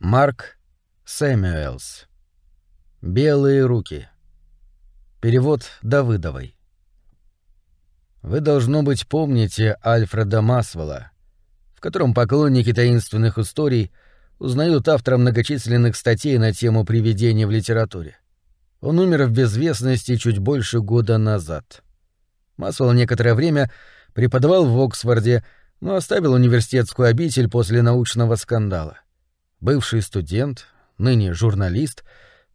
Марк Сэмюэлс. Белые руки. Перевод Давыдовой. Вы, должно быть, помните Альфреда Масвелла, в котором поклонники таинственных историй узнают автора многочисленных статей на тему привидений в литературе. Он умер в безвестности чуть больше года назад. Масвелл некоторое время преподавал в Оксфорде, но оставил университетскую обитель после научного скандала — бывший студент, ныне журналист,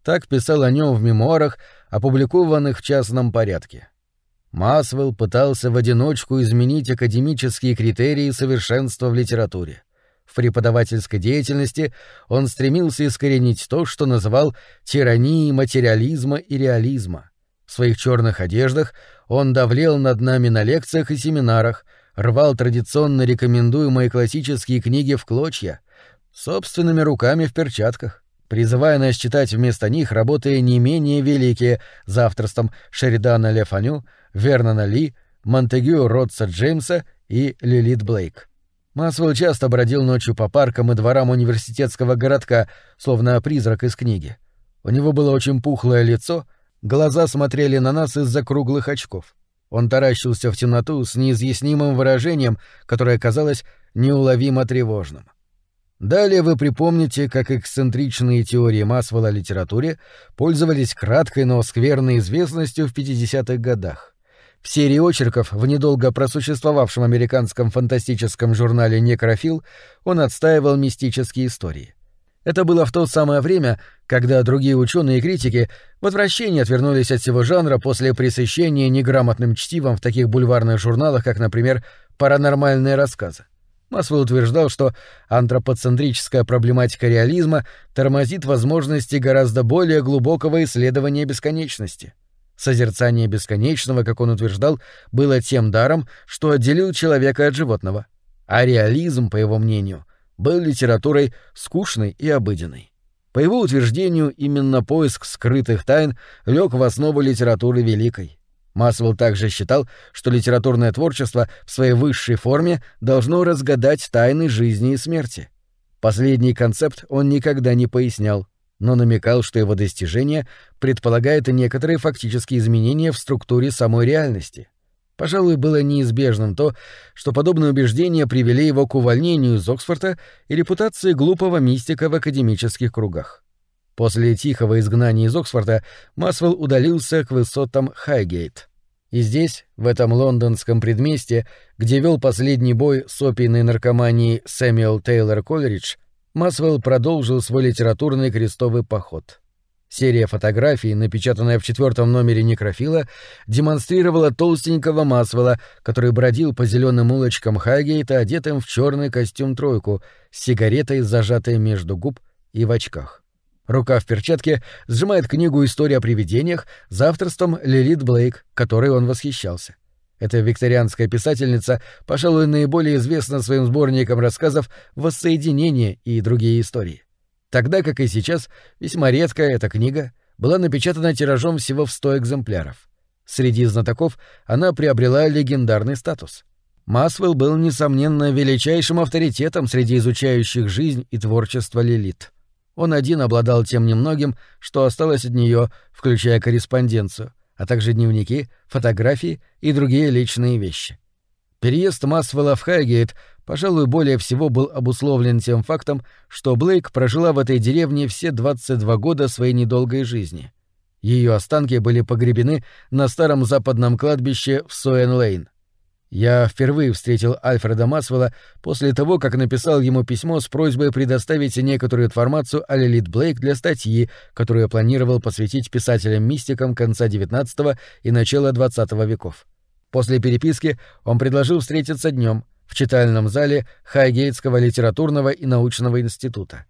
так писал о нем в мемуарах, опубликованных в частном порядке. Масвелл пытался в одиночку изменить академические критерии совершенства в литературе. В преподавательской деятельности он стремился искоренить то, что называл тиранией материализма и реализма. В своих черных одеждах он давлел над нами на лекциях и семинарах, рвал традиционно рекомендуемые классические книги в клочья, Собственными руками в перчатках, призывая нас читать вместо них работы не менее великие за авторством Шеридана Лефаню, Вернона Ли, Монтегю Ротса Джеймса и Лилит Блейк. Масвелл часто бродил ночью по паркам и дворам университетского городка, словно призрак из книги. У него было очень пухлое лицо, глаза смотрели на нас из-за круглых очков. Он таращился в темноту с неизъяснимым выражением, которое казалось неуловимо тревожным. Далее вы припомните, как эксцентричные теории Масвелла о литературе пользовались краткой, но скверной известностью в 50-х годах. В серии очерков в недолго просуществовавшем американском фантастическом журнале «Некрофил» он отстаивал мистические истории. Это было в то самое время, когда другие ученые и критики в отвращении отвернулись от всего жанра после пресыщения неграмотным чтивом в таких бульварных журналах, как, например, «Паранормальные рассказы». Масвелл утверждал, что антропоцентрическая проблематика реализма тормозит возможности гораздо более глубокого исследования бесконечности. Созерцание бесконечного, как он утверждал, было тем даром, что отделил человека от животного. А реализм, по его мнению, был литературой скучной и обыденной. По его утверждению, именно поиск скрытых тайн лег в основу литературы великой. Масвелл также считал, что литературное творчество в своей высшей форме должно разгадать тайны жизни и смерти. Последний концепт он никогда не пояснял, но намекал, что его достижение предполагает некоторые фактические изменения в структуре самой реальности. Пожалуй, было неизбежным то, что подобные убеждения привели его к увольнению из Оксфорда и репутации глупого мистика в академических кругах. После тихого изгнания из Оксфорда Масвелл удалился к высотам Хайгейт. И здесь, в этом лондонском предместе, где вел последний бой с опийной наркоманией Сэмюэл Тейлор Колридж, Масвелл продолжил свой литературный крестовый поход. Серия фотографий, напечатанная в четвертом номере «Некрофила», демонстрировала толстенького Масвела, который бродил по зеленым улочкам Хайгейта, одетым в черный костюм-тройку, с сигаретой, зажатой между губ и в очках. Рука в перчатке сжимает книгу «История о привидениях» за авторством Лилит Блейк, которой он восхищался. Эта викторианская писательница, пожалуй, наиболее известна своим сборником рассказов «Воссоединение» и другие истории. Тогда, как и сейчас, весьма редкая эта книга была напечатана тиражом всего в 100 экземпляров. Среди знатоков она приобрела легендарный статус. Масвелл был, несомненно, величайшим авторитетом среди изучающих жизнь и творчество Лилит. Он один обладал тем немногим, что осталось от нее, включая корреспонденцию, а также дневники, фотографии и другие личные вещи. Переезд Масвелла в Хайгейт, пожалуй, более всего был обусловлен тем фактом, что Блейк прожила в этой деревне все 22 года своей недолгой жизни. Ее останки были погребены на старом западном кладбище в Суэн-Лейн. Я впервые встретил Альфреда Масвелла после того, как написал ему письмо с просьбой предоставить некоторую информацию о Лилит Блейк для статьи, которую я планировал посвятить писателям-мистикам конца XIX и начала XX веков. После переписки он предложил встретиться днем в читальном зале Хайгейтского литературного и научного института.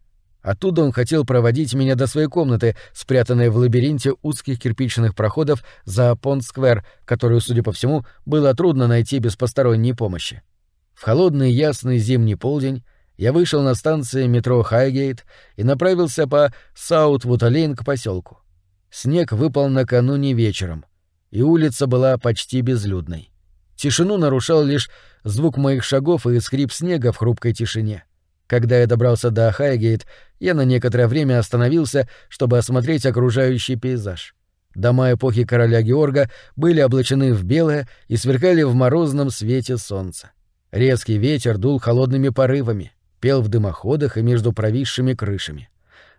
Оттуда он хотел проводить меня до своей комнаты, спрятанной в лабиринте узких кирпичных проходов за Понт-сквер, которую, судя по всему, было трудно найти без посторонней помощи. В холодный ясный зимний полдень я вышел на станции метро Хайгейт и направился по Саут-Вуталейн к поселку. Снег выпал накануне вечером, и улица была почти безлюдной. Тишину нарушал лишь звук моих шагов и скрип снега в хрупкой тишине. — когда я добрался до Хайгейт, я на некоторое время остановился, чтобы осмотреть окружающий пейзаж. Дома эпохи короля Георга были облачены в белое и сверкали в морозном свете солнца. Резкий ветер дул холодными порывами, пел в дымоходах и между провисшими крышами.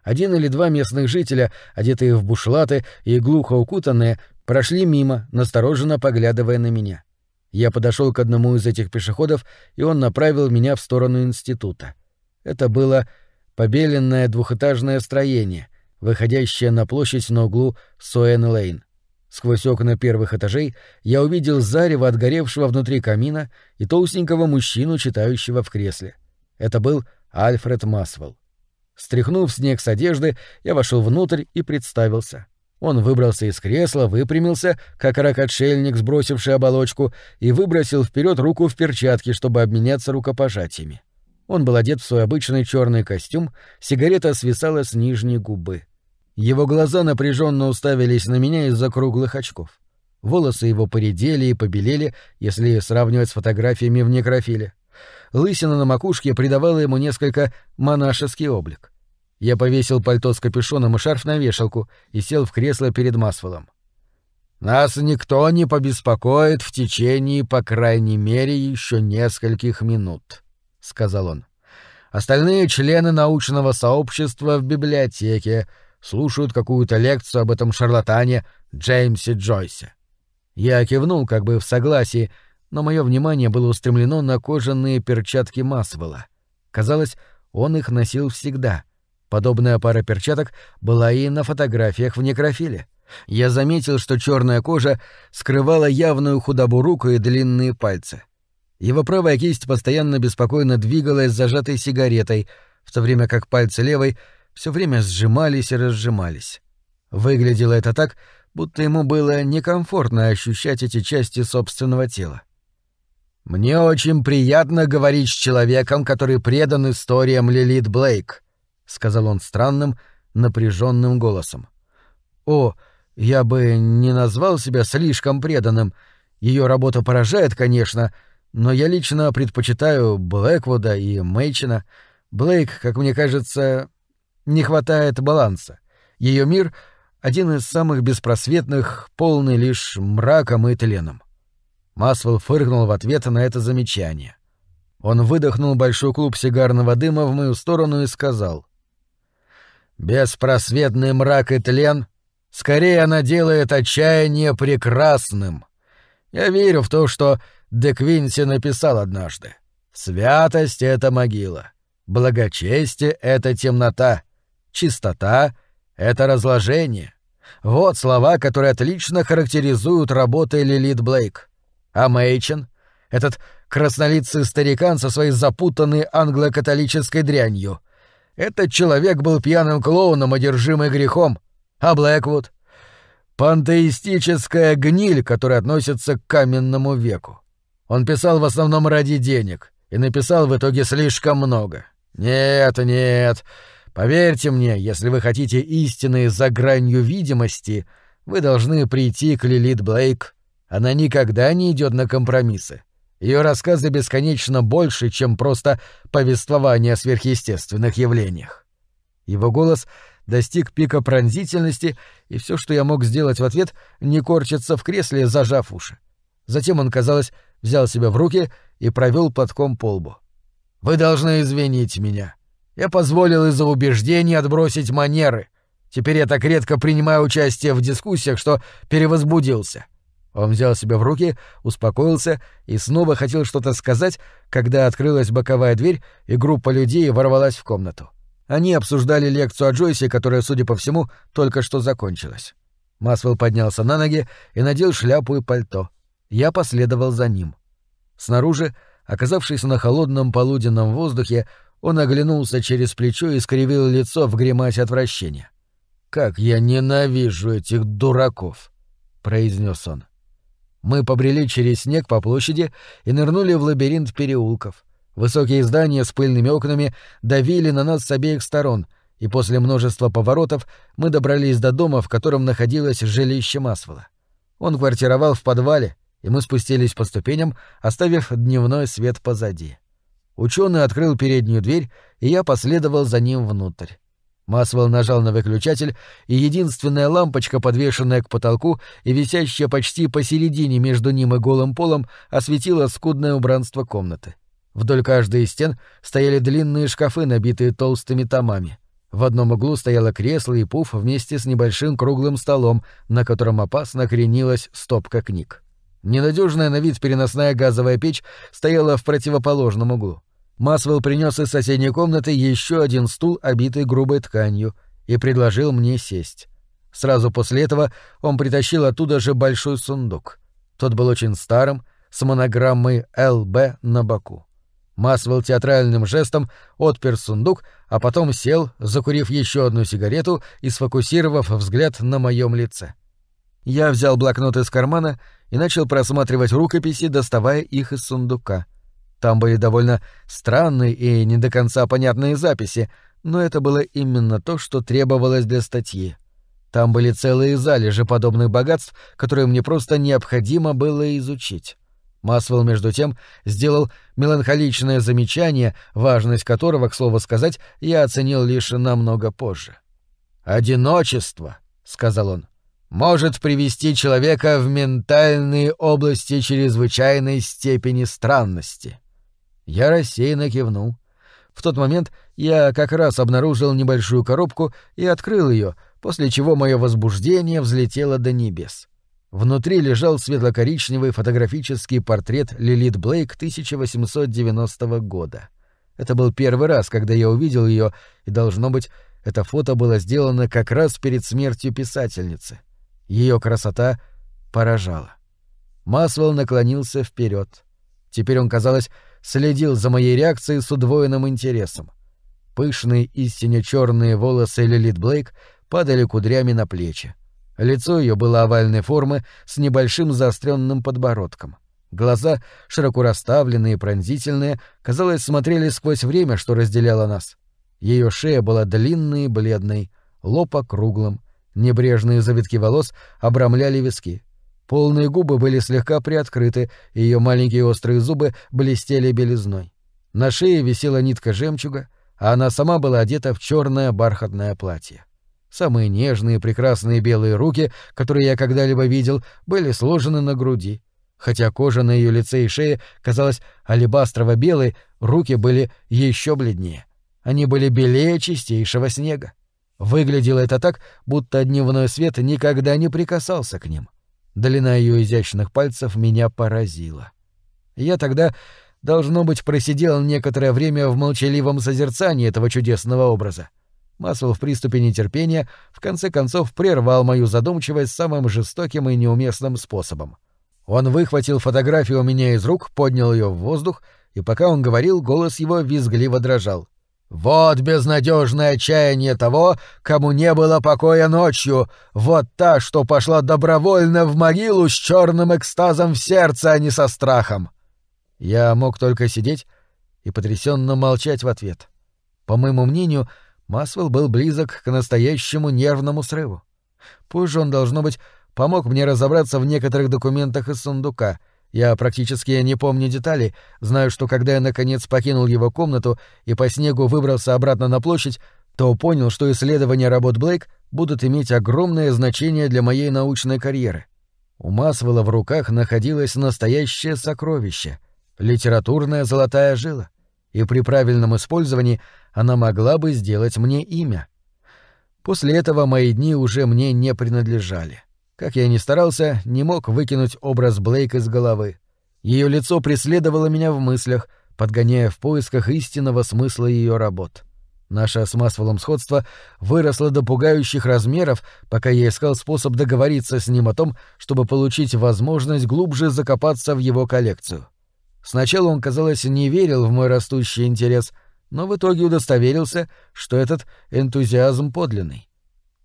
Один или два местных жителя, одетые в бушлаты и глухо укутанные, прошли мимо, настороженно поглядывая на меня. Я подошел к одному из этих пешеходов, и он направил меня в сторону института. Это было побеленное двухэтажное строение, выходящее на площадь на углу Суэн-Лейн. Сквозь окна первых этажей я увидел зарево отгоревшего внутри камина и толстенького мужчину, читающего в кресле. Это был Альфред Масвелл. Стряхнув снег с одежды, я вошел внутрь и представился. Он выбрался из кресла, выпрямился, как рак-отшельник, сбросивший оболочку, и выбросил вперед руку в перчатке, чтобы обменяться рукопожатиями. Он был одет в свой обычный черный костюм, сигарета свисала с нижней губы. Его глаза напряженно уставились на меня из-за круглых очков. Волосы его поредели и побелели, если сравнивать с фотографиями в некрофиле. Лысина на макушке придавала ему несколько монашеский облик. Я повесил пальто с капюшоном и шарф на вешалку и сел в кресло перед Масвеллом. «Нас никто не побеспокоит в течение, по крайней мере, еще нескольких минут», сказал он. Остальные члены научного сообщества в библиотеке слушают какую-то лекцию об этом шарлатане Джеймсе Джойсе. Я кивнул как бы в согласии, но мое внимание было устремлено на кожаные перчатки Масвелла. Казалось, он их носил всегда. Подобная пара перчаток была и на фотографиях в некрофиле. Я заметил, что черная кожа скрывала явную худобу рук и длинные пальцы. — его правая кисть постоянно беспокойно двигалась зажатой сигаретой, в то время как пальцы левой все время сжимались и разжимались. Выглядело это так, будто ему было некомфортно ощущать эти части собственного тела. «Мне очень приятно говорить с человеком, который предан историям Лилит Блейк», — сказал он странным, напряженным голосом. «О, я бы не назвал себя слишком преданным. Ее работа поражает, конечно, — но я лично предпочитаю Блэквуда и Мэйчина. Блейк, как мне кажется, не хватает баланса. Ее мир — один из самых беспросветных, полный лишь мраком и тленом. Масвелл фыркнул в ответ на это замечание. Он выдохнул большой клуб сигарного дыма в мою сторону и сказал. «Беспросветный мрак и тлен скорее она делает отчаяние прекрасным. Я верю в то, что де Квинси написал однажды. «Святость — это могила, благочестие — это темнота, чистота — это разложение». Вот слова, которые отлично характеризуют работы Лилит Блейк. А Мэйчен, этот краснолицый старикан со своей запутанной англо-католической дрянью. Этот человек был пьяным клоуном, одержимый грехом. А Блэквуд — пантеистическая гниль, которая относится к каменному веку. Он писал в основном ради денег и написал в итоге слишком много. Нет, нет. Поверьте мне, если вы хотите истины за гранью видимости, вы должны прийти к Лилит Блейк. Она никогда не идет на компромиссы. Ее рассказы бесконечно больше, чем просто повествование о сверхъестественных явлениях. Его голос достиг пика пронзительности, и все, что я мог сделать в ответ, не корчиться в кресле, зажав уши. Затем он, казалось, взял себя в руки и провел платком по лбу. «Вы должны извинить меня. Я позволил из-за убеждений отбросить манеры. Теперь я так редко принимаю участие в дискуссиях, что перевозбудился». Он взял себя в руки, успокоился и снова хотел что-то сказать, когда открылась боковая дверь, и группа людей ворвалась в комнату. Они обсуждали лекцию о Джойсе, которая, судя по всему, только что закончилась. Масвелл поднялся на ноги и надел шляпу и пальто. Я последовал за ним. Снаружи, оказавшись на холодном полуденном воздухе, он оглянулся через плечо и скривил лицо в гримасе отвращения. «Как я ненавижу этих дураков!» — произнес он. Мы побрели через снег по площади и нырнули в лабиринт переулков. Высокие здания с пыльными окнами давили на нас с обеих сторон, и после множества поворотов мы добрались до дома, в котором находилось жилище Масвела. Он квартировал в подвале, и мы спустились по ступеням, оставив дневной свет позади. Ученый открыл переднюю дверь, и я последовал за ним внутрь. Масвелл нажал на выключатель, и единственная лампочка, подвешенная к потолку и висящая почти посередине между ним и голым полом, осветила скудное убранство комнаты. Вдоль каждой из стен стояли длинные шкафы, набитые толстыми томами. В одном углу стояло кресло и пуф вместе с небольшим круглым столом, на котором опасно кренилась стопка книг. Ненадежная на вид переносная газовая печь стояла в противоположном углу. Масвелл принес из соседней комнаты еще один стул, обитый грубой тканью, и предложил мне сесть. Сразу после этого он притащил оттуда же большой сундук. Тот был очень старым, с монограммой «ЛБ» на боку. Масвелл театральным жестом отпер сундук, а потом сел, закурив еще одну сигарету и сфокусировав взгляд на моем лице. Я взял блокнот из кармана и начал просматривать рукописи, доставая их из сундука. Там были довольно странные и не до конца понятные записи, но это было именно то, что требовалось для статьи. Там были целые залежи подобных богатств, которые мне просто необходимо было изучить. Масвелл, между тем, сделал меланхоличное замечание, важность которого, к слову сказать, я оценил лишь намного позже. «Одиночество», — сказал он может привести человека в ментальные области чрезвычайной степени странности. Я рассеянно кивнул. В тот момент я как раз обнаружил небольшую коробку и открыл ее, после чего мое возбуждение взлетело до небес. Внутри лежал светло-коричневый фотографический портрет Лилит Блейк 1890 года. Это был первый раз, когда я увидел ее, и, должно быть, это фото было сделано как раз перед смертью писательницы. Ее красота поражала. Масвелл наклонился вперед. Теперь он, казалось, следил за моей реакцией с удвоенным интересом. Пышные истинно черные волосы Лилит Блейк падали кудрями на плечи. Лицо ее было овальной формы с небольшим заостренным подбородком. Глаза, широко расставленные и пронзительные, казалось, смотрели сквозь время, что разделяло нас. Ее шея была длинной и бледной, лоб округлым, Небрежные завитки волос обрамляли виски. Полные губы были слегка приоткрыты, и ее маленькие острые зубы блестели белизной. На шее висела нитка жемчуга, а она сама была одета в черное бархатное платье. Самые нежные, прекрасные белые руки, которые я когда-либо видел, были сложены на груди. Хотя кожа на ее лице и шее казалась алебастрово-белой, руки были еще бледнее. Они были белее чистейшего снега. Выглядело это так, будто дневной свет никогда не прикасался к ним. Длина ее изящных пальцев меня поразила. Я тогда, должно быть, просидел некоторое время в молчаливом созерцании этого чудесного образа. Масл в приступе нетерпения в конце концов прервал мою задумчивость самым жестоким и неуместным способом. Он выхватил фотографию у меня из рук, поднял ее в воздух, и пока он говорил, голос его визгливо дрожал. Вот безнадежное отчаяние того, кому не было покоя ночью, вот та, что пошла добровольно в могилу с черным экстазом в сердце, а не со страхом. Я мог только сидеть и потрясенно молчать в ответ. По моему мнению, Масвелл был близок к настоящему нервному срыву. Позже он, должно быть, помог мне разобраться в некоторых документах из сундука — я практически не помню деталей, знаю, что когда я наконец покинул его комнату и по снегу выбрался обратно на площадь, то понял, что исследования работ Блейк будут иметь огромное значение для моей научной карьеры. У Масвелла в руках находилось настоящее сокровище — литературная золотая жила, и при правильном использовании она могла бы сделать мне имя. После этого мои дни уже мне не принадлежали. Как я ни старался, не мог выкинуть образ Блейк из головы. Ее лицо преследовало меня в мыслях, подгоняя в поисках истинного смысла ее работ. Наше с Масвеллом сходство выросло до пугающих размеров, пока я искал способ договориться с ним о том, чтобы получить возможность глубже закопаться в его коллекцию. Сначала он, казалось, не верил в мой растущий интерес, но в итоге удостоверился, что этот энтузиазм подлинный.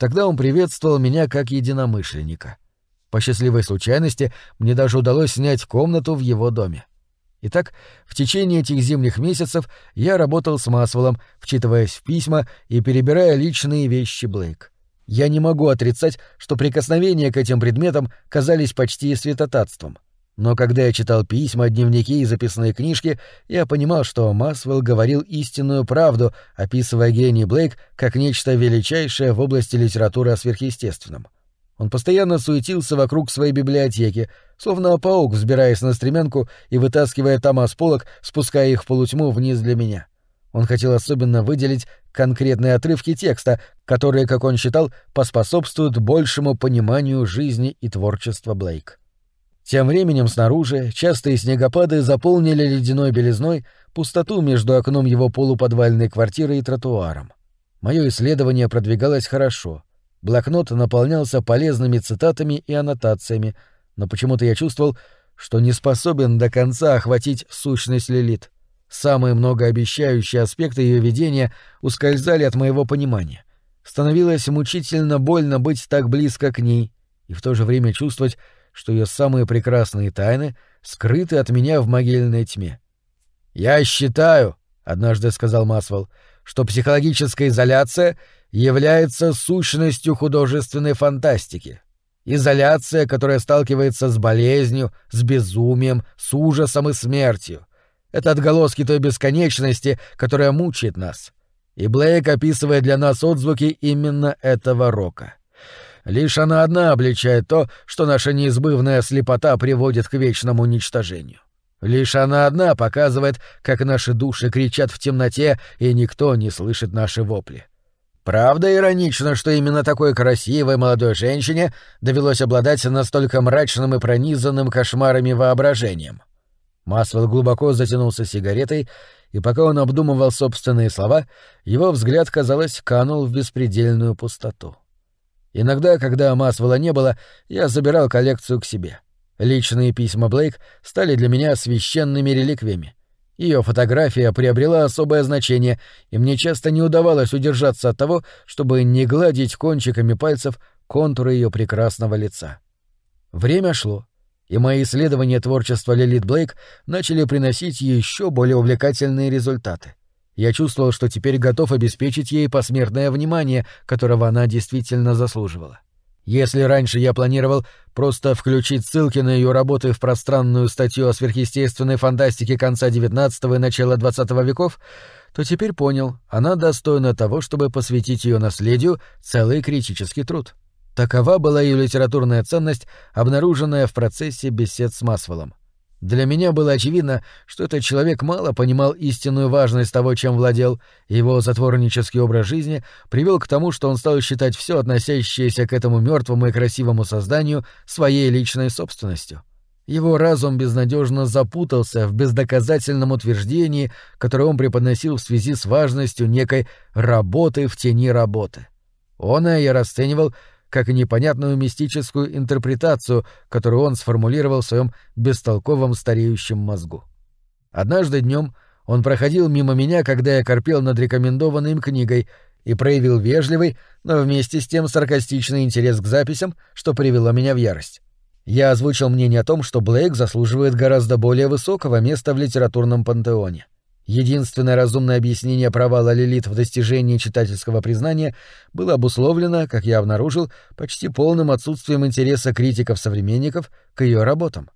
Тогда он приветствовал меня как единомышленника. По счастливой случайности мне даже удалось снять комнату в его доме. Итак, в течение этих зимних месяцев я работал с Масвеллом, вчитываясь в письма и перебирая личные вещи Блейк. Я не могу отрицать, что прикосновения к этим предметам казались почти святотатством. Но когда я читал письма, дневники и записные книжки, я понимал, что Масвелл говорил истинную правду, описывая гений Блейк как нечто величайшее в области литературы о сверхъестественном. Он постоянно суетился вокруг своей библиотеки, словно паук, взбираясь на стремянку и вытаскивая там с полок, спуская их в полутьму вниз для меня. Он хотел особенно выделить конкретные отрывки текста, которые, как он считал, поспособствуют большему пониманию жизни и творчества Блейк. Тем временем снаружи частые снегопады заполнили ледяной белизной пустоту между окном его полуподвальной квартиры и тротуаром. Мое исследование продвигалось хорошо. Блокнот наполнялся полезными цитатами и аннотациями, но почему-то я чувствовал, что не способен до конца охватить сущность Лилит. Самые многообещающие аспекты ее видения ускользали от моего понимания. Становилось мучительно больно быть так близко к ней и в то же время чувствовать, что ее самые прекрасные тайны скрыты от меня в могильной тьме. «Я считаю», — однажды сказал Масвелл, — «что психологическая изоляция является сущностью художественной фантастики. Изоляция, которая сталкивается с болезнью, с безумием, с ужасом и смертью. Это отголоски той бесконечности, которая мучает нас. И Блейк описывает для нас отзвуки именно этого рока. Лишь она одна обличает то, что наша неизбывная слепота приводит к вечному уничтожению. Лишь она одна показывает, как наши души кричат в темноте, и никто не слышит наши вопли. Правда, иронично, что именно такой красивой молодой женщине довелось обладать настолько мрачным и пронизанным кошмарами воображением. Масвелл глубоко затянулся сигаретой, и пока он обдумывал собственные слова, его взгляд, казалось, канул в беспредельную пустоту. Иногда, когда Масвелла не было, я забирал коллекцию к себе. Личные письма Блейк стали для меня священными реликвиями. Ее фотография приобрела особое значение, и мне часто не удавалось удержаться от того, чтобы не гладить кончиками пальцев контуры ее прекрасного лица. Время шло, и мои исследования творчества Лилит Блейк начали приносить еще более увлекательные результаты. Я чувствовал, что теперь готов обеспечить ей посмертное внимание, которого она действительно заслуживала. Если раньше я планировал просто включить ссылки на ее работы в пространную статью о сверхъестественной фантастике конца XIX и начала XX веков, то теперь понял, она достойна того, чтобы посвятить ее наследию целый критический труд. Такова была ее литературная ценность, обнаруженная в процессе бесед с Масвеллом. Для меня было очевидно, что этот человек мало понимал истинную важность того, чем владел, и его затворнический образ жизни привел к тому, что он стал считать все относящееся к этому мертвому и красивому созданию своей личной собственностью. Его разум безнадежно запутался в бездоказательном утверждении, которое он преподносил в связи с важностью некой «работы в тени работы». Он ее расценивал как и непонятную мистическую интерпретацию, которую он сформулировал в своем бестолковом стареющем мозгу. Однажды днем он проходил мимо меня, когда я корпел над рекомендованной им книгой, и проявил вежливый, но вместе с тем саркастичный интерес к записям, что привело меня в ярость. Я озвучил мнение о том, что Блейк заслуживает гораздо более высокого места в литературном пантеоне. Единственное разумное объяснение провала Лилит в достижении читательского признания было обусловлено, как я обнаружил, почти полным отсутствием интереса критиков-современников к ее работам.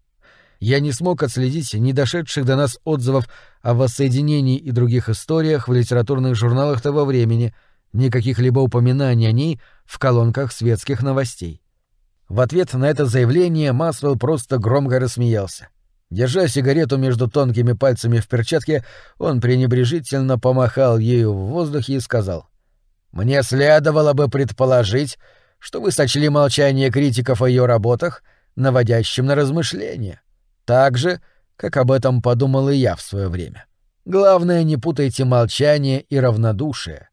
Я не смог отследить не дошедших до нас отзывов о воссоединении и других историях в литературных журналах того времени, никаких либо упоминаний о ней в колонках светских новостей. В ответ на это заявление Масвелл просто громко рассмеялся. Держа сигарету между тонкими пальцами в перчатке, он пренебрежительно помахал ею в воздухе и сказал. «Мне следовало бы предположить, что вы сочли молчание критиков о ее работах, наводящим на размышления. Так же, как об этом подумал и я в свое время. Главное, не путайте молчание и равнодушие.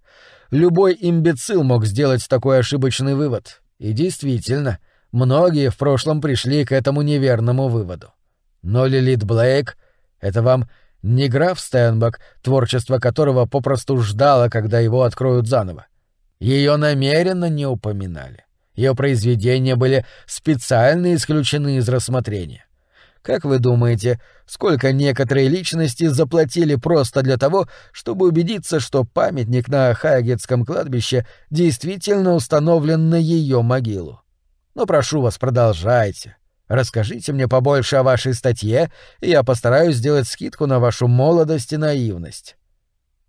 Любой имбецил мог сделать такой ошибочный вывод. И действительно, многие в прошлом пришли к этому неверному выводу. Но Лилит Блейк — это вам не граф Стенбок, творчество которого попросту ждало, когда его откроют заново. Ее намеренно не упоминали. Ее произведения были специально исключены из рассмотрения. Как вы думаете, сколько некоторые личности заплатили просто для того, чтобы убедиться, что памятник на Хайгетском кладбище действительно установлен на ее могилу? Но прошу вас, продолжайте. Расскажите мне побольше о вашей статье, и я постараюсь сделать скидку на вашу молодость и наивность.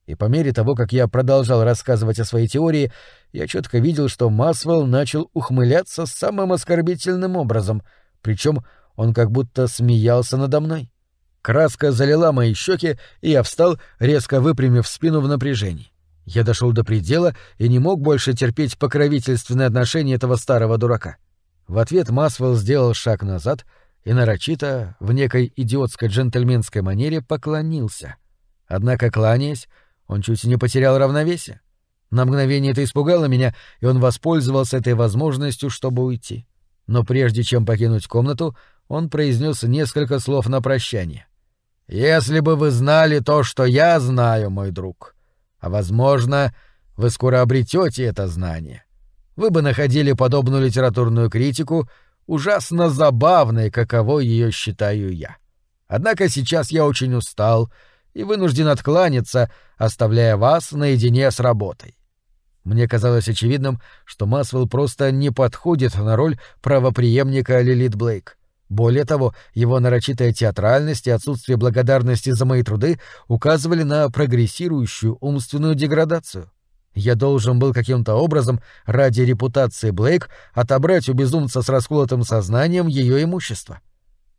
И по мере того, как я продолжал рассказывать о своей теории, я четко видел, что Масвелл начал ухмыляться самым оскорбительным образом, причем он как будто смеялся надо мной. Краска залила мои щеки, и я встал, резко выпрямив спину в напряжении. Я дошел до предела и не мог больше терпеть покровительственное отношение этого старого дурака. В ответ Масвелл сделал шаг назад и нарочито, в некой идиотской джентльменской манере, поклонился. Однако, кланяясь, он чуть не потерял равновесие. На мгновение это испугало меня, и он воспользовался этой возможностью, чтобы уйти. Но прежде чем покинуть комнату, он произнес несколько слов на прощание. «Если бы вы знали то, что я знаю, мой друг, а, возможно, вы скоро обретете это знание» вы бы находили подобную литературную критику ужасно забавной, каково ее считаю я. Однако сейчас я очень устал и вынужден откланяться, оставляя вас наедине с работой. Мне казалось очевидным, что Масвелл просто не подходит на роль правопреемника Лилит Блейк. Более того, его нарочитая театральность и отсутствие благодарности за мои труды указывали на прогрессирующую умственную деградацию. Я должен был каким-то образом, ради репутации Блейк, отобрать у безумца с расколотым сознанием ее имущество.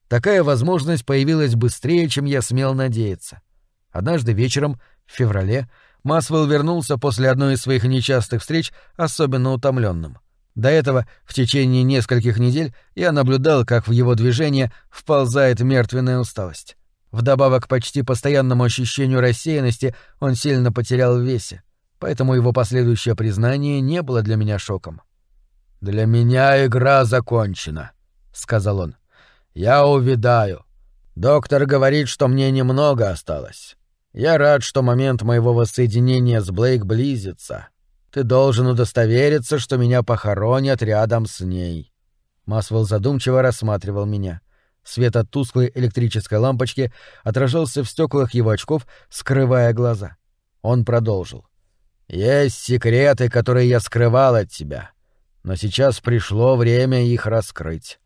Такая возможность появилась быстрее, чем я смел надеяться. Однажды вечером, в феврале, Масвелл вернулся после одной из своих нечастых встреч особенно утомленным. До этого, в течение нескольких недель, я наблюдал, как в его движение вползает мертвенная усталость. Вдобавок к почти постоянному ощущению рассеянности он сильно потерял в весе поэтому его последующее признание не было для меня шоком. «Для меня игра закончена», — сказал он. «Я увидаю. Доктор говорит, что мне немного осталось. Я рад, что момент моего воссоединения с Блейк близится. Ты должен удостовериться, что меня похоронят рядом с ней». Масвелл задумчиво рассматривал меня. Свет от тусклой электрической лампочки отражался в стеклах его очков, скрывая глаза. Он продолжил. Есть секреты, которые я скрывал от тебя, но сейчас пришло время их раскрыть.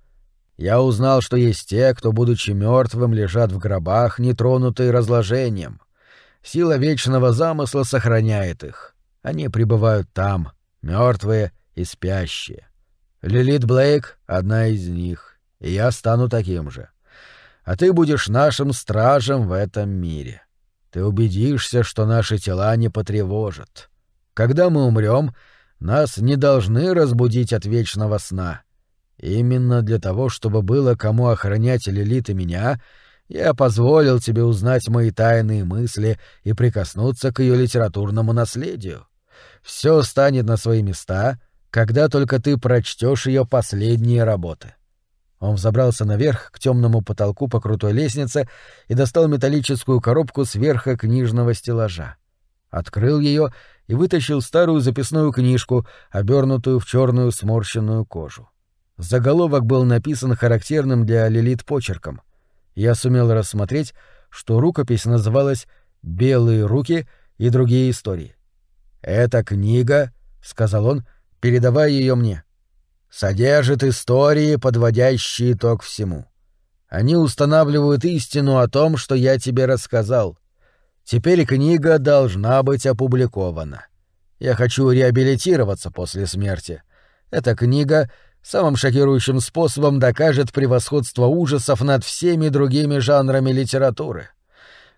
Я узнал, что есть те, кто, будучи мертвым, лежат в гробах, нетронутые разложением. Сила вечного замысла сохраняет их. Они пребывают там, мертвые и спящие. Лилит Блейк — одна из них, и я стану таким же. А ты будешь нашим стражем в этом мире ты убедишься, что наши тела не потревожат. Когда мы умрем, нас не должны разбудить от вечного сна. Именно для того, чтобы было кому охранять Лилит и меня, я позволил тебе узнать мои тайные мысли и прикоснуться к ее литературному наследию. Все станет на свои места, когда только ты прочтешь ее последние работы. Он взобрался наверх, к темному потолку по крутой лестнице и достал металлическую коробку с верха книжного стеллажа. Открыл ее и вытащил старую записную книжку, обернутую в черную сморщенную кожу. Заголовок был написан характерным для Лилит почерком. Я сумел рассмотреть, что рукопись называлась «Белые руки и другие истории». «Эта книга», — сказал он, передавая ее мне, — содержит истории, подводящие итог всему. Они устанавливают истину о том, что я тебе рассказал. Теперь книга должна быть опубликована. Я хочу реабилитироваться после смерти. Эта книга самым шокирующим способом докажет превосходство ужасов над всеми другими жанрами литературы.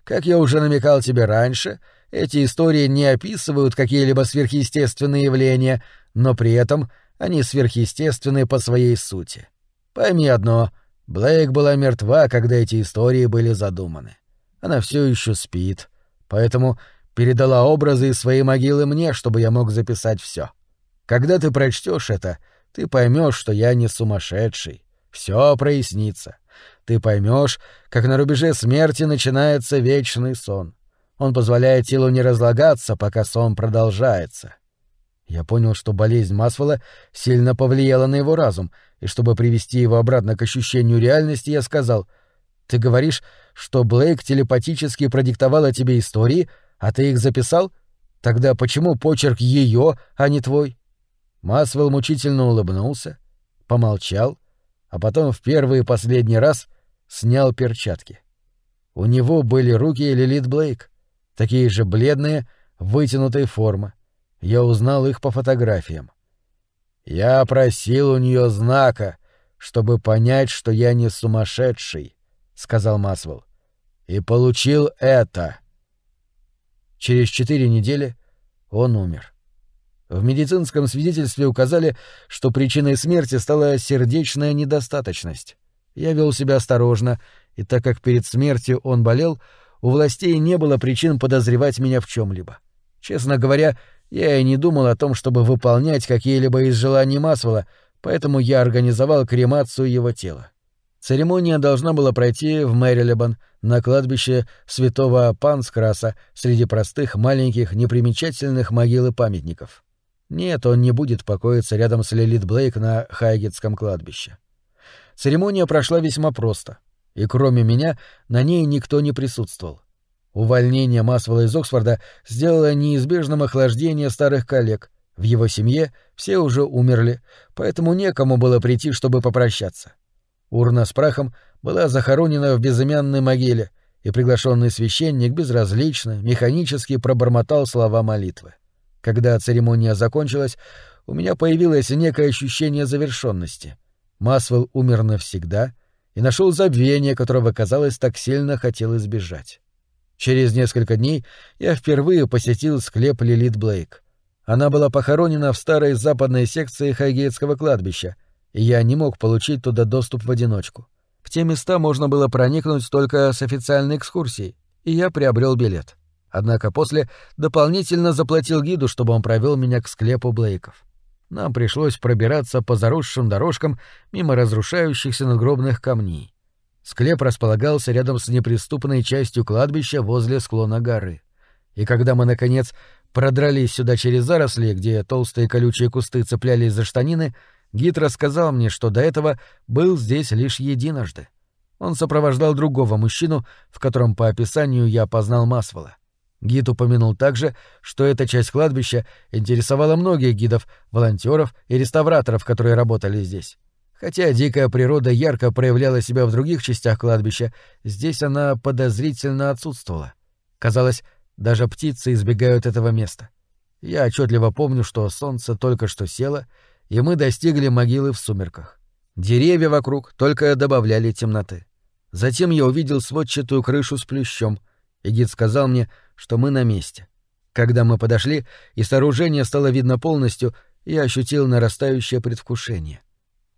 Как я уже намекал тебе раньше, эти истории не описывают какие-либо сверхъестественные явления, но при этом они сверхъестественны по своей сути. Пойми одно, Блейк была мертва, когда эти истории были задуманы. Она все еще спит, поэтому передала образы из своей могилы мне, чтобы я мог записать все. Когда ты прочтешь это, ты поймешь, что я не сумасшедший. Все прояснится. Ты поймешь, как на рубеже смерти начинается вечный сон. Он позволяет телу не разлагаться, пока сон продолжается. Я понял, что болезнь Масвелла сильно повлияла на его разум, и чтобы привести его обратно к ощущению реальности, я сказал, «Ты говоришь, что Блейк телепатически продиктовала тебе истории, а ты их записал? Тогда почему почерк ее, а не твой?» Масвелл мучительно улыбнулся, помолчал, а потом в первый и последний раз снял перчатки. У него были руки Лилит Блейк, такие же бледные, вытянутой формы, я узнал их по фотографиям. Я просил у нее знака, чтобы понять, что я не сумасшедший, сказал Масвел. И получил это. Через четыре недели он умер. В медицинском свидетельстве указали, что причиной смерти стала сердечная недостаточность. Я вел себя осторожно, и так как перед смертью он болел, у властей не было причин подозревать меня в чем-либо. Честно говоря, я и не думал о том, чтобы выполнять какие-либо из желаний Масвелла, поэтому я организовал кремацию его тела. Церемония должна была пройти в Мэрилебан, на кладбище святого Панскраса, среди простых, маленьких, непримечательных могил и памятников. Нет, он не будет покоиться рядом с Лилит Блейк на Хайгетском кладбище. Церемония прошла весьма просто, и кроме меня на ней никто не присутствовал. Увольнение Масвелла из Оксфорда сделало неизбежным охлаждение старых коллег. В его семье все уже умерли, поэтому некому было прийти, чтобы попрощаться. Урна с прахом была захоронена в безымянной могиле, и приглашенный священник безразлично, механически пробормотал слова молитвы. Когда церемония закончилась, у меня появилось некое ощущение завершенности. Масвелл умер навсегда и нашел забвение, которого, казалось, так сильно хотел избежать. Через несколько дней я впервые посетил склеп Лилит Блейк. Она была похоронена в старой западной секции Хайгейтского кладбища, и я не мог получить туда доступ в одиночку. В те места можно было проникнуть только с официальной экскурсией, и я приобрел билет. Однако после дополнительно заплатил гиду, чтобы он провел меня к склепу Блейков. Нам пришлось пробираться по заросшим дорожкам мимо разрушающихся надгробных камней. Склеп располагался рядом с неприступной частью кладбища возле склона горы. И когда мы, наконец, продрались сюда через заросли, где толстые колючие кусты цеплялись за штанины, гид рассказал мне, что до этого был здесь лишь единожды. Он сопровождал другого мужчину, в котором по описанию я познал Масвола. Гид упомянул также, что эта часть кладбища интересовала многих гидов, волонтеров и реставраторов, которые работали здесь. Хотя дикая природа ярко проявляла себя в других частях кладбища, здесь она подозрительно отсутствовала. Казалось, даже птицы избегают этого места. Я отчетливо помню, что солнце только что село, и мы достигли могилы в сумерках. Деревья вокруг только добавляли темноты. Затем я увидел сводчатую крышу с плющом, и гид сказал мне, что мы на месте. Когда мы подошли, и сооружение стало видно полностью, я ощутил нарастающее предвкушение —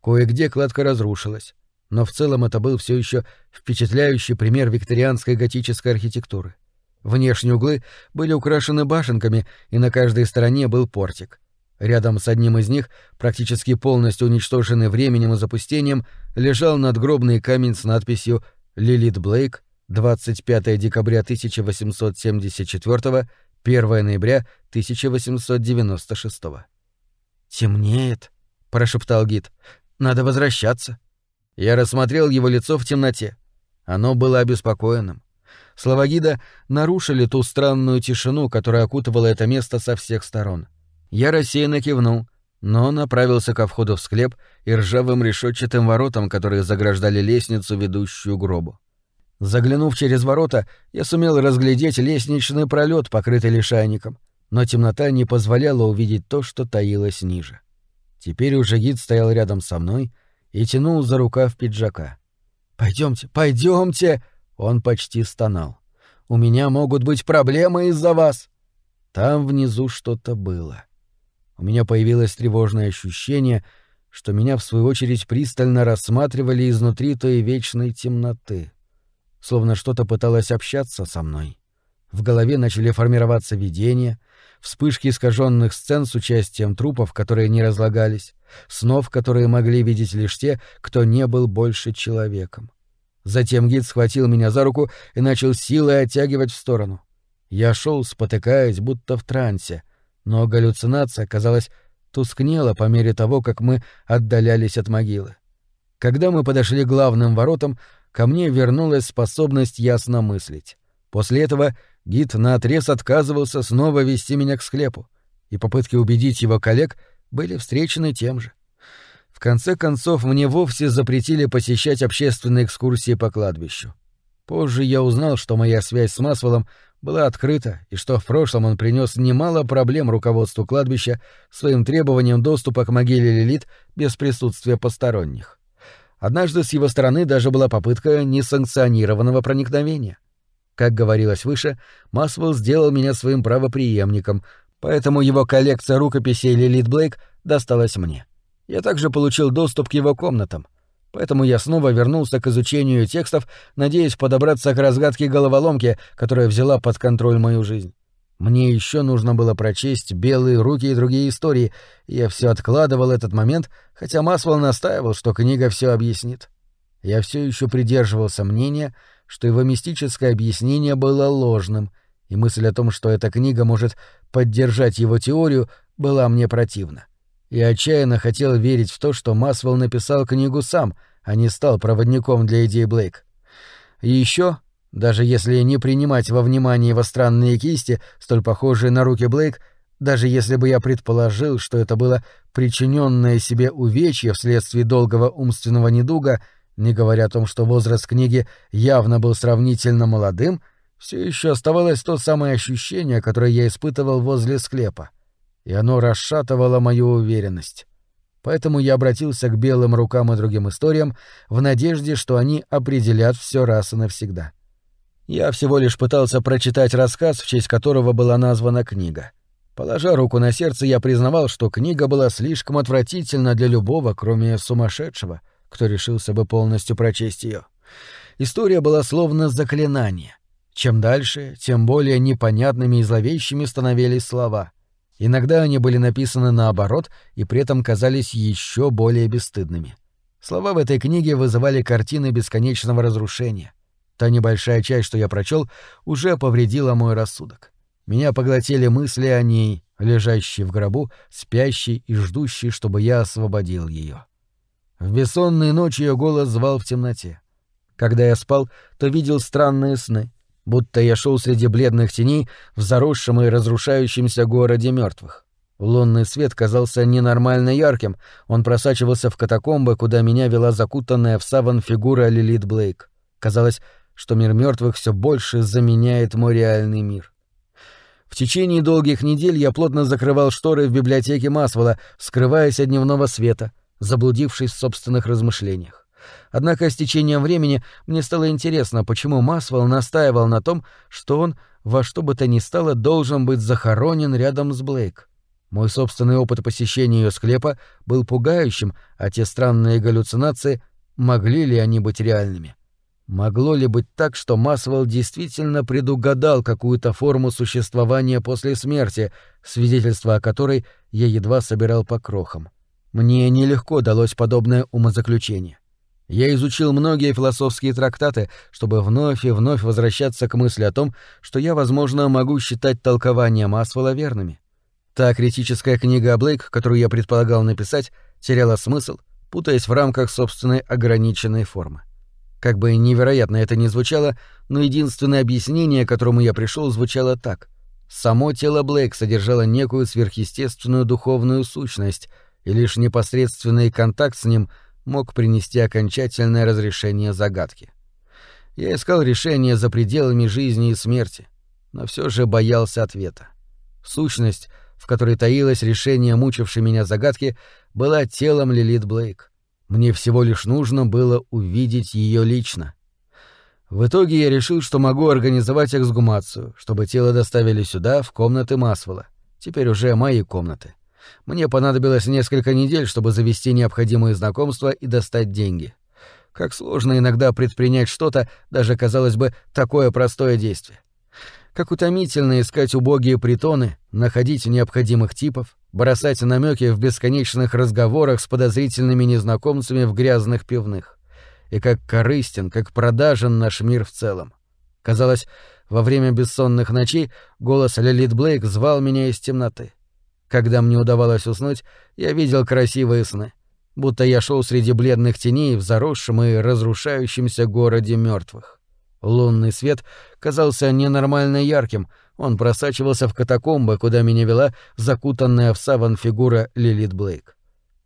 Кое-где кладка разрушилась, но в целом это был все еще впечатляющий пример викторианской готической архитектуры. Внешние углы были украшены башенками, и на каждой стороне был портик. Рядом с одним из них, практически полностью уничтоженный временем и запустением, лежал надгробный камень с надписью «Лилит Блейк, 25 декабря 1874, 1 ноября 1896». «Темнеет», — прошептал гид. Надо возвращаться. Я рассмотрел его лицо в темноте. Оно было обеспокоенным. Слова гида нарушили ту странную тишину, которая окутывала это место со всех сторон. Я рассеянно кивнул, но направился ко входу в склеп и ржавым решетчатым воротам, которые заграждали лестницу, ведущую гробу. Заглянув через ворота, я сумел разглядеть лестничный пролет, покрытый лишайником, но темнота не позволяла увидеть то, что таилось ниже. Теперь уже гид стоял рядом со мной и тянул за рукав пиджака. Пойдемте, пойдемте! Он почти стонал. У меня могут быть проблемы из-за вас. Там внизу что-то было. У меня появилось тревожное ощущение, что меня в свою очередь пристально рассматривали изнутри той вечной темноты, словно что-то пыталось общаться со мной. В голове начали формироваться видения — вспышки искаженных сцен с участием трупов, которые не разлагались, снов, которые могли видеть лишь те, кто не был больше человеком. Затем гид схватил меня за руку и начал силой оттягивать в сторону. Я шел, спотыкаясь, будто в трансе, но галлюцинация, казалось, тускнела по мере того, как мы отдалялись от могилы. Когда мы подошли к главным воротам, ко мне вернулась способность ясно мыслить. После этого гид наотрез отказывался снова вести меня к склепу, и попытки убедить его коллег были встречены тем же. В конце концов, мне вовсе запретили посещать общественные экскурсии по кладбищу. Позже я узнал, что моя связь с Масвеллом была открыта и что в прошлом он принес немало проблем руководству кладбища своим требованием доступа к могиле Лилит без присутствия посторонних. Однажды с его стороны даже была попытка несанкционированного проникновения. Как говорилось выше, Масвелл сделал меня своим правопреемником, поэтому его коллекция рукописей Лилит Блейк досталась мне. Я также получил доступ к его комнатам, поэтому я снова вернулся к изучению текстов, надеясь подобраться к разгадке головоломки, которая взяла под контроль мою жизнь. Мне еще нужно было прочесть «Белые руки» и другие истории, и я все откладывал этот момент, хотя Масвелл настаивал, что книга все объяснит. Я все еще придерживался мнения — что его мистическое объяснение было ложным, и мысль о том, что эта книга может поддержать его теорию, была мне противна. Я отчаянно хотел верить в то, что Масвелл написал книгу сам, а не стал проводником для идей Блейк. И еще, даже если не принимать во внимание его странные кисти, столь похожие на руки Блейк, даже если бы я предположил, что это было причиненное себе увечье вследствие долгого умственного недуга — не говоря о том, что возраст книги явно был сравнительно молодым, все еще оставалось то самое ощущение, которое я испытывал возле склепа, и оно расшатывало мою уверенность. Поэтому я обратился к белым рукам и другим историям в надежде, что они определят все раз и навсегда. Я всего лишь пытался прочитать рассказ, в честь которого была названа книга. Положа руку на сердце, я признавал, что книга была слишком отвратительна для любого, кроме сумасшедшего — кто решился бы полностью прочесть ее. История была словно заклинание. Чем дальше, тем более непонятными и зловещими становились слова. Иногда они были написаны наоборот и при этом казались еще более бесстыдными. Слова в этой книге вызывали картины бесконечного разрушения. Та небольшая часть, что я прочел, уже повредила мой рассудок. Меня поглотили мысли о ней, лежащей в гробу, спящей и ждущей, чтобы я освободил ее. В бессонные ночи ее голос звал в темноте. Когда я спал, то видел странные сны, будто я шел среди бледных теней в заросшем и разрушающемся городе мертвых. Лунный свет казался ненормально ярким, он просачивался в катакомбы, куда меня вела закутанная в саван фигура Лилит Блейк. Казалось, что мир мертвых все больше заменяет мой реальный мир. В течение долгих недель я плотно закрывал шторы в библиотеке Масвелла, скрываясь от дневного света — заблудившись в собственных размышлениях. Однако с течением времени мне стало интересно, почему Масвелл настаивал на том, что он во что бы то ни стало должен быть захоронен рядом с Блейк. Мой собственный опыт посещения ее склепа был пугающим, а те странные галлюцинации, могли ли они быть реальными? Могло ли быть так, что Масвелл действительно предугадал какую-то форму существования после смерти, свидетельство о которой я едва собирал по крохам? — мне нелегко далось подобное умозаключение. Я изучил многие философские трактаты, чтобы вновь и вновь возвращаться к мысли о том, что я, возможно, могу считать толкования Масвелла верными. Та критическая книга о Блейк, которую я предполагал написать, теряла смысл, путаясь в рамках собственной ограниченной формы. Как бы невероятно это ни звучало, но единственное объяснение, к которому я пришел, звучало так. Само тело Блейк содержало некую сверхъестественную духовную сущность — и лишь непосредственный контакт с ним мог принести окончательное разрешение загадки. Я искал решение за пределами жизни и смерти, но все же боялся ответа. Сущность, в которой таилось решение мучившей меня загадки, была телом Лилит Блейк. Мне всего лишь нужно было увидеть ее лично. В итоге я решил, что могу организовать эксгумацию, чтобы тело доставили сюда, в комнаты Масвелла, теперь уже мои комнаты. Мне понадобилось несколько недель, чтобы завести необходимые знакомства и достать деньги. Как сложно иногда предпринять что-то, даже, казалось бы, такое простое действие. Как утомительно искать убогие притоны, находить необходимых типов, бросать намеки в бесконечных разговорах с подозрительными незнакомцами в грязных пивных. И как корыстен, как продажен наш мир в целом. Казалось, во время бессонных ночей голос Лилит Блейк звал меня из темноты. Когда мне удавалось уснуть, я видел красивые сны, будто я шел среди бледных теней в заросшем и разрушающемся городе мертвых. Лунный свет казался ненормально ярким, он просачивался в катакомбы, куда меня вела закутанная в саван фигура Лилит Блейк.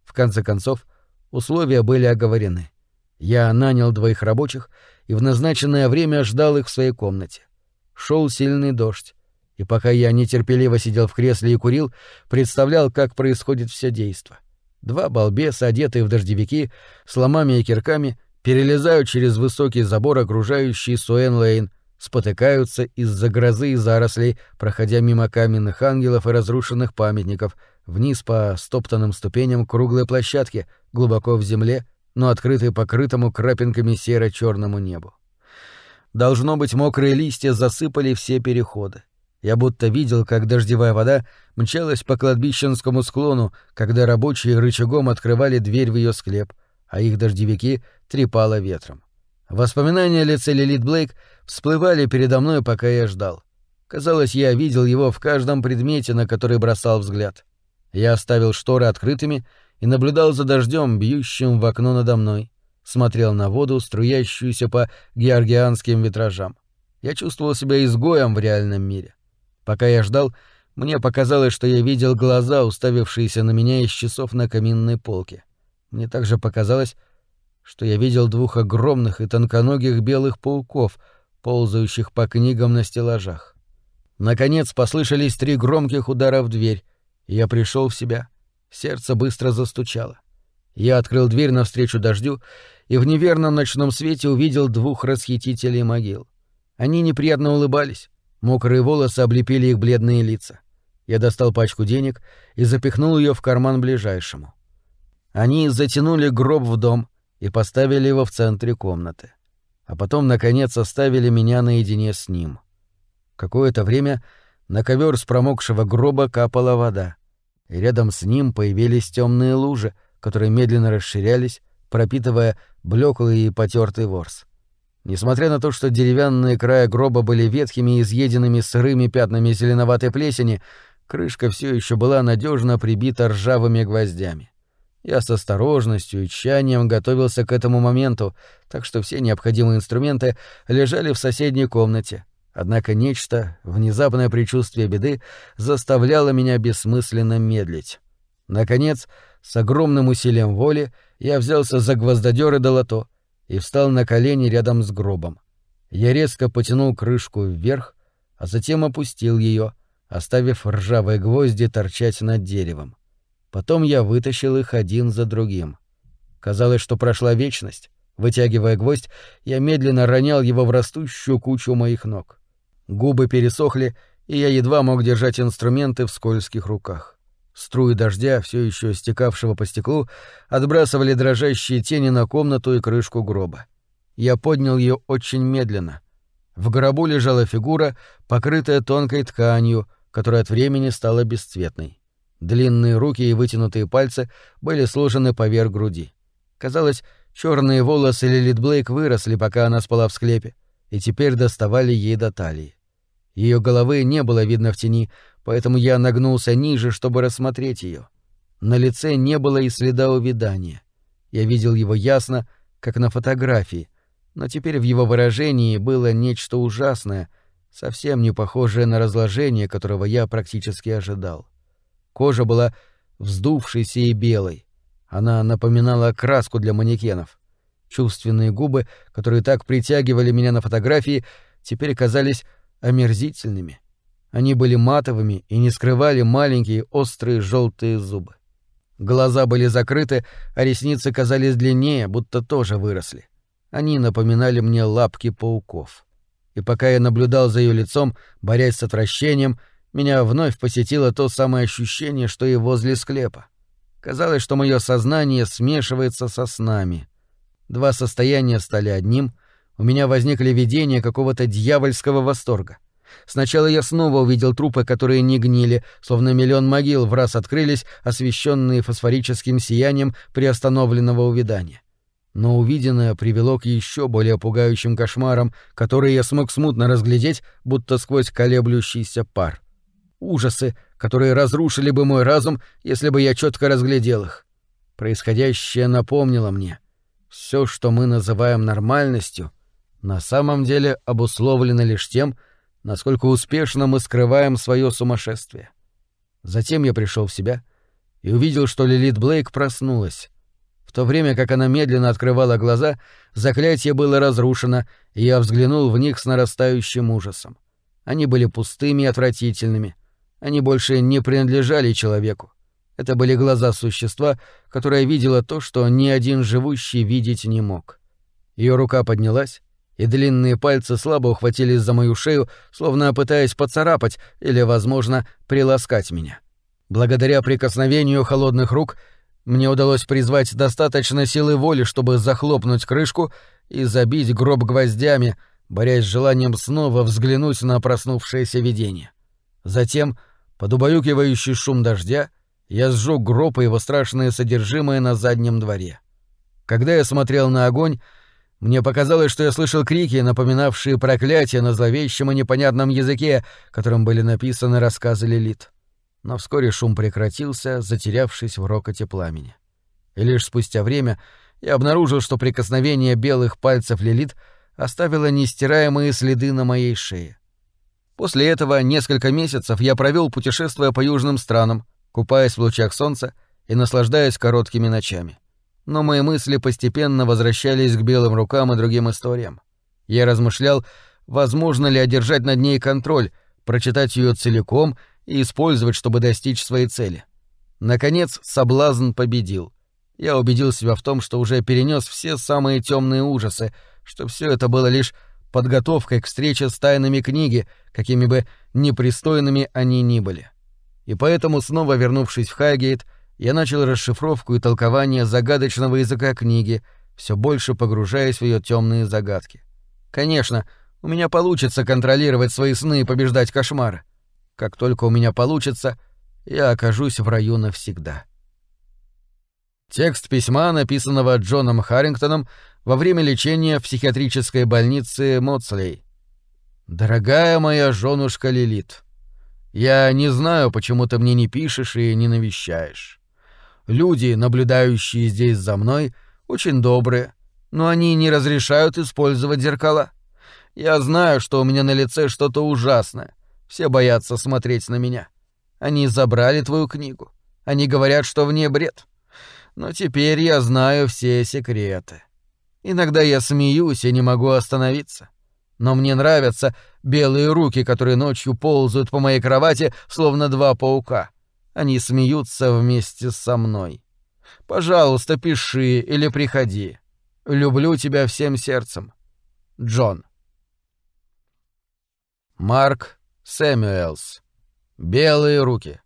В конце концов, условия были оговорены. Я нанял двоих рабочих и в назначенное время ждал их в своей комнате. Шел сильный дождь, и пока я нетерпеливо сидел в кресле и курил, представлял, как происходит все действо. Два балбеса, одетые в дождевики, с ломами и кирками, перелезают через высокий забор, окружающий Суэн-Лейн, спотыкаются из-за грозы и зарослей, проходя мимо каменных ангелов и разрушенных памятников, вниз по стоптанным ступеням круглой площадки, глубоко в земле, но открытой покрытому крапинками серо-черному небу. Должно быть, мокрые листья засыпали все переходы. Я будто видел, как дождевая вода мчалась по кладбищенскому склону, когда рабочие рычагом открывали дверь в ее склеп, а их дождевики трепало ветром. Воспоминания лица Лилит Блейк всплывали передо мной, пока я ждал. Казалось, я видел его в каждом предмете, на который бросал взгляд. Я оставил шторы открытыми и наблюдал за дождем, бьющим в окно надо мной. Смотрел на воду, струящуюся по георгианским витражам. Я чувствовал себя изгоем в реальном мире. Пока я ждал, мне показалось, что я видел глаза, уставившиеся на меня из часов на каминной полке. Мне также показалось, что я видел двух огромных и тонконогих белых пауков, ползающих по книгам на стеллажах. Наконец послышались три громких удара в дверь, и я пришел в себя. Сердце быстро застучало. Я открыл дверь навстречу дождю и в неверном ночном свете увидел двух расхитителей могил. Они неприятно улыбались, Мокрые волосы облепили их бледные лица. Я достал пачку денег и запихнул ее в карман ближайшему. Они затянули гроб в дом и поставили его в центре комнаты. А потом, наконец, оставили меня наедине с ним. Какое-то время на ковер с промокшего гроба капала вода, и рядом с ним появились темные лужи, которые медленно расширялись, пропитывая блеклый и потертый ворс. Несмотря на то, что деревянные края гроба были ветхими и изъеденными сырыми пятнами зеленоватой плесени, крышка все еще была надежно прибита ржавыми гвоздями. Я с осторожностью и тщанием готовился к этому моменту, так что все необходимые инструменты лежали в соседней комнате. Однако нечто, внезапное предчувствие беды, заставляло меня бессмысленно медлить. Наконец, с огромным усилием воли я взялся за гвоздодёр и долото — и встал на колени рядом с гробом. Я резко потянул крышку вверх, а затем опустил ее, оставив ржавые гвозди торчать над деревом. Потом я вытащил их один за другим. Казалось, что прошла вечность. Вытягивая гвоздь, я медленно ронял его в растущую кучу моих ног. Губы пересохли, и я едва мог держать инструменты в скользких руках. Струи дождя, все еще стекавшего по стеклу, отбрасывали дрожащие тени на комнату и крышку гроба. Я поднял ее очень медленно. В гробу лежала фигура, покрытая тонкой тканью, которая от времени стала бесцветной. Длинные руки и вытянутые пальцы были сложены поверх груди. Казалось, черные волосы Лилит Блейк выросли, пока она спала в склепе, и теперь доставали ей до талии. Ее головы не было видно в тени, поэтому я нагнулся ниже, чтобы рассмотреть ее. На лице не было и следа увядания. Я видел его ясно, как на фотографии, но теперь в его выражении было нечто ужасное, совсем не похожее на разложение, которого я практически ожидал. Кожа была вздувшейся и белой. Она напоминала краску для манекенов. Чувственные губы, которые так притягивали меня на фотографии, теперь казались омерзительными — они были матовыми и не скрывали маленькие острые желтые зубы. Глаза были закрыты, а ресницы казались длиннее, будто тоже выросли. Они напоминали мне лапки пауков. И пока я наблюдал за ее лицом, борясь с отвращением, меня вновь посетило то самое ощущение, что и возле склепа. Казалось, что мое сознание смешивается со снами. Два состояния стали одним, у меня возникли видения какого-то дьявольского восторга — Сначала я снова увидел трупы, которые не гнили, словно миллион могил в раз открылись, освещенные фосфорическим сиянием приостановленного увядания. Но увиденное привело к еще более пугающим кошмарам, которые я смог смутно разглядеть, будто сквозь колеблющийся пар. Ужасы, которые разрушили бы мой разум, если бы я четко разглядел их. Происходящее напомнило мне. Все, что мы называем нормальностью, на самом деле обусловлено лишь тем, что насколько успешно мы скрываем свое сумасшествие. Затем я пришел в себя и увидел, что Лилит Блейк проснулась. В то время как она медленно открывала глаза, заклятие было разрушено, и я взглянул в них с нарастающим ужасом. Они были пустыми и отвратительными. Они больше не принадлежали человеку. Это были глаза существа, которое видело то, что ни один живущий видеть не мог. Ее рука поднялась, и длинные пальцы слабо ухватились за мою шею, словно пытаясь поцарапать или, возможно, приласкать меня. Благодаря прикосновению холодных рук мне удалось призвать достаточно силы воли, чтобы захлопнуть крышку и забить гроб гвоздями, борясь с желанием снова взглянуть на проснувшееся видение. Затем, под убаюкивающий шум дождя, я сжег гроб и его страшное содержимое на заднем дворе. Когда я смотрел на огонь, мне показалось, что я слышал крики, напоминавшие проклятия на зловещем и непонятном языке, которым были написаны рассказы Лилит. Но вскоре шум прекратился, затерявшись в рокоте пламени. И лишь спустя время я обнаружил, что прикосновение белых пальцев Лилит оставило нестираемые следы на моей шее. После этого несколько месяцев я провел путешествуя по южным странам, купаясь в лучах солнца и наслаждаясь короткими ночами. — но мои мысли постепенно возвращались к белым рукам и другим историям. Я размышлял, возможно ли одержать над ней контроль, прочитать ее целиком и использовать, чтобы достичь своей цели. Наконец, соблазн победил. Я убедил себя в том, что уже перенес все самые темные ужасы, что все это было лишь подготовкой к встрече с тайнами книги, какими бы непристойными они ни были. И поэтому, снова вернувшись в Хайгейт, я начал расшифровку и толкование загадочного языка книги, все больше погружаясь в ее темные загадки. Конечно, у меня получится контролировать свои сны и побеждать кошмары. Как только у меня получится, я окажусь в раю навсегда. Текст письма, написанного Джоном Харрингтоном во время лечения в психиатрической больнице Моцлей. «Дорогая моя женушка Лилит, я не знаю, почему ты мне не пишешь и не навещаешь. Люди, наблюдающие здесь за мной, очень добрые, но они не разрешают использовать зеркала. Я знаю, что у меня на лице что-то ужасное. Все боятся смотреть на меня. Они забрали твою книгу. Они говорят, что в ней бред. Но теперь я знаю все секреты. Иногда я смеюсь и не могу остановиться. Но мне нравятся белые руки, которые ночью ползают по моей кровати, словно два паука — они смеются вместе со мной. Пожалуйста, пиши или приходи. Люблю тебя всем сердцем. Джон. Марк Сэмюэлс. Белые руки.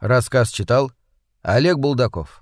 Рассказ читал Олег Булдаков.